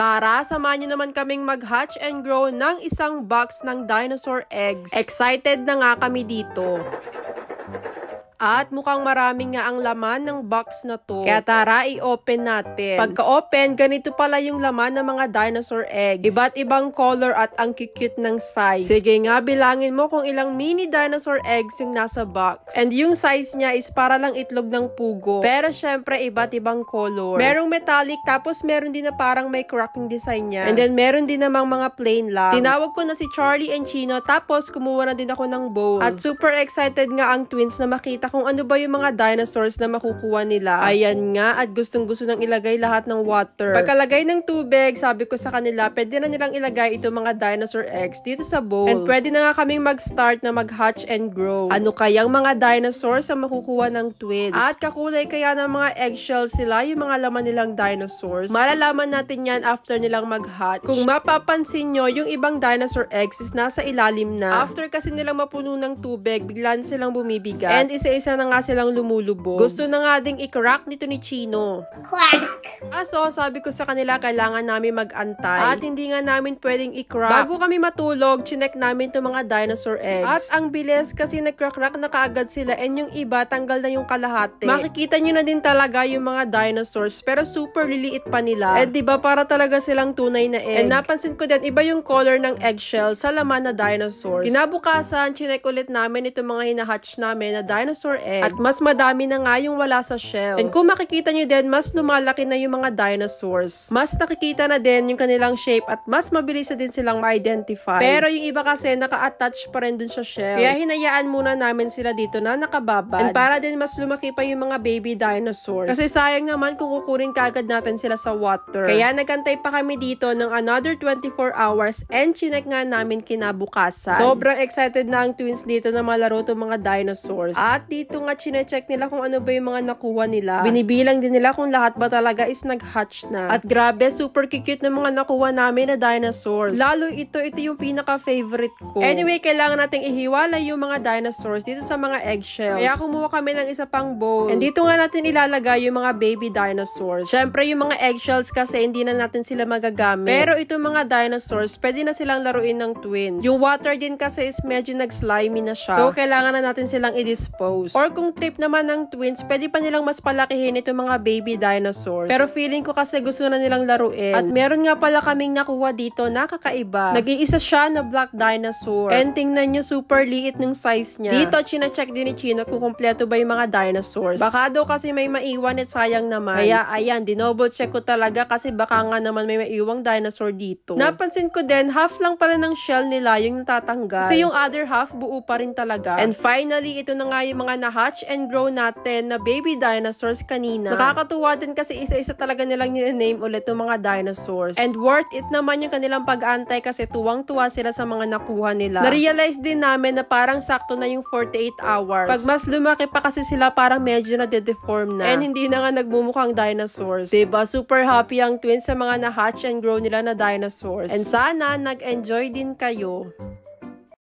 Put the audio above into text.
Tara, samahan niyo naman kaming mag-hatch and grow ng isang box ng dinosaur eggs. Excited na nga kami dito! At mukhang marami nga ang laman ng box na to. Kaya tara, i-open natin. Pagka-open, ganito pala yung laman ng mga dinosaur eggs. Iba't ibang color at ang cute ng size. Sige nga, bilangin mo kung ilang mini dinosaur eggs yung nasa box. And yung size niya is para lang itlog ng pugo. Pero syempre, iba't ibang color. Merong metallic, tapos meron din na parang may cracking design niya. And then, meron din namang mga plain lang. Tinawag ko na si Charlie and Chino, tapos kumuha na din ako ng bowl. At super excited nga ang twins na makita kung ano ba yung mga dinosaurs na makukuha nila. Ayan nga, at gustong-gusto nang ilagay lahat ng water. Pagkalagay ng tubig, sabi ko sa kanila, pwede na nilang ilagay itong mga dinosaur eggs dito sa bowl. And pwede na nga kaming mag-start na mag-hatch and grow. Ano kayang mga dinosaurs ang makukuha ng twins? At kakulay kaya ng mga eggshells sila, yung mga laman nilang dinosaurs? Malalaman natin yan after nilang mag-hatch. Kung mapapansin nyo, yung ibang dinosaur eggs is nasa ilalim na. After kasi nilang mapuno ng tubig, biglan silang bumibigat. And isa isa na nga silang lumulubog. Gusto na nga ding i-crack nito ni Chino. Crack! Aso, sabi ko sa kanila, kailangan namin mag-antay. At hindi nga namin pwedeng i-crack. Bago kami matulog, chinek namin itong mga dinosaur eggs. At ang bilis kasi nag-crack na kaagad sila and yung iba, tanggal na yung kalahati. Makikita nyo na din talaga yung mga dinosaurs, pero super liliit pa nila. And eh, diba, para talaga silang tunay na egg. And napansin ko din, iba yung color ng eggshell sa laman na dinosaurs. Kinabukasan, chinek ulit namin itong mga hinahatch namin na dinosaur or egg. At mas madami na nga yung wala sa shell. And kung makikita nyo din, mas lumalaki na yung mga dinosaurs. Mas nakikita na din yung kanilang shape at mas mabilis din silang ma-identify. Pero yung iba kasi naka-attach pa rin dun sa shell. Kaya hinayaan muna namin sila dito na nakababad. And para din mas lumaki pa yung mga baby dinosaurs. Kasi sayang naman kung kukunin kagad natin sila sa water. Kaya nagantay pa kami dito ng another 24 hours and chinek nga namin kinabukasan. Sobrang excited na ang twins dito na malaro tong mga dinosaurs. At dito dito nga chinecheck nila kung ano ba yung mga nakuha nila. Binibilang din nila kung lahat ba talaga is nag-hatch na. At grabe, super cute ng mga nakuha namin na dinosaurs. Lalo ito, ito yung pinaka-favorite ko. Anyway, kailangan nating ihiwalay yung mga dinosaurs dito sa mga eggshells. Kaya kumuha kami ng isa pang bowl. And dito nga natin ilalagay yung mga baby dinosaurs. Siyempre, yung mga eggshells kasi hindi na natin sila magagamit. Pero itong mga dinosaurs, pwede na silang laruin ng twins. Yung water din kasi is medyo nag-slimy na siya. So, kailangan na natin silang i-dispose dinosaurs. Or kung trip naman ng twins, pwede pa nilang mas palakihin itong mga baby dinosaurs. Pero feeling ko kasi gusto na nilang laruin. At meron nga pala kaming nakuha dito na kakaiba. Nag-iisa siya na black dinosaur. And tingnan nyo, super liit ng size niya. Dito, chinacheck din ni Chino kung kumpleto ba yung mga dinosaurs. Baka daw kasi may maiwan at sayang naman. Kaya ayan, dinoble check ko talaga kasi baka nga naman may maiwang dinosaur dito. Napansin ko din, half lang pala ng shell nila yung natatanggal. Kasi yung other half, buo pa rin talaga. And finally, ito na nga yung mga mga na-hatch and grow natin na baby dinosaurs kanina. Nakakatuwa din kasi isa-isa talaga nilang nila-name ulit yung mga dinosaurs. And worth it naman yung kanilang pag-antay kasi tuwang-tuwa sila sa mga nakuha nila. Na-realize din namin na parang sakto na yung 48 hours. Pag mas lumaki pa kasi sila parang medyo na de-deform na. And hindi na nga nagmumukhang dinosaurs. Diba? Super happy ang twins sa mga na-hatch and grow nila na dinosaurs. And sana nag-enjoy din kayo.